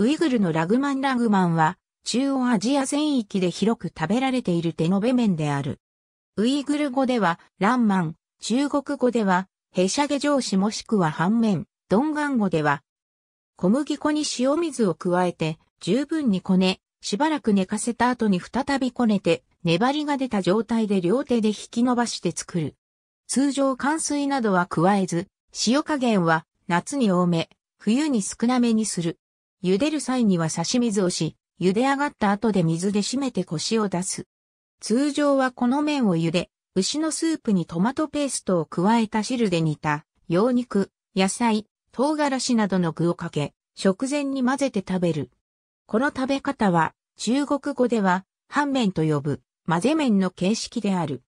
ウイグルのラグマンラグマンは、中央アジア全域で広く食べられている手延べ麺である。ウイグル語では、ランマン、中国語では、ヘシャゲ上司もしくは半面、ドンガン語では、小麦粉に塩水を加えて、十分にこね、しばらく寝かせた後に再びこねて、粘りが出た状態で両手で引き伸ばして作る。通常乾水などは加えず、塩加減は夏に多め、冬に少なめにする。茹でる際には差し水をし、茹で上がった後で水で締めて腰を出す。通常はこの麺を茹で、牛のスープにトマトペーストを加えた汁で煮た、羊肉、野菜、唐辛子などの具をかけ、食前に混ぜて食べる。この食べ方は、中国語では、半麺と呼ぶ、混ぜ麺の形式である。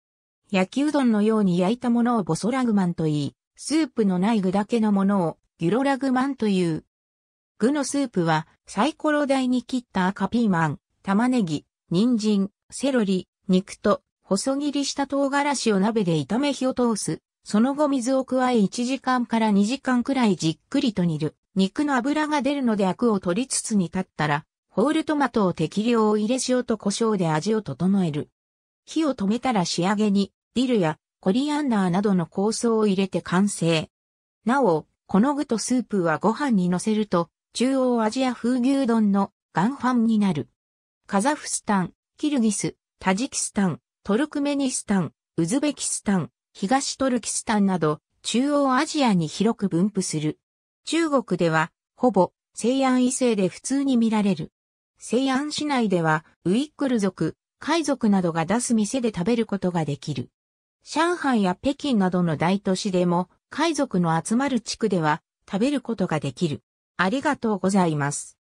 焼きうどんのように焼いたものをボソラグマンと言い、スープのない具だけのものを、ギュロラグマンという。具のスープはサイコロ台に切った赤ピーマン、玉ねぎ、人参、セロリ、肉と細切りした唐辛子を鍋で炒め火を通す。その後水を加え1時間から2時間くらいじっくりと煮る。肉の油が出るのでアクを取りつつ煮立ったら、ホールトマトを適量を入れ塩と胡椒で味を整える。火を止めたら仕上げに、ディルやコリアンダーなどの香草を入れて完成。なお、この具とスープはご飯に乗せると、中央アジア風牛丼の元飯になる。カザフスタン、キルギス、タジキスタン、トルクメニスタン、ウズベキスタン、東トルキスタンなど、中央アジアに広く分布する。中国では、ほぼ、西安異性で普通に見られる。西安市内では、ウイッグル族、海族などが出す店で食べることができる。上海や北京などの大都市でも、海族の集まる地区では、食べることができる。ありがとうございます。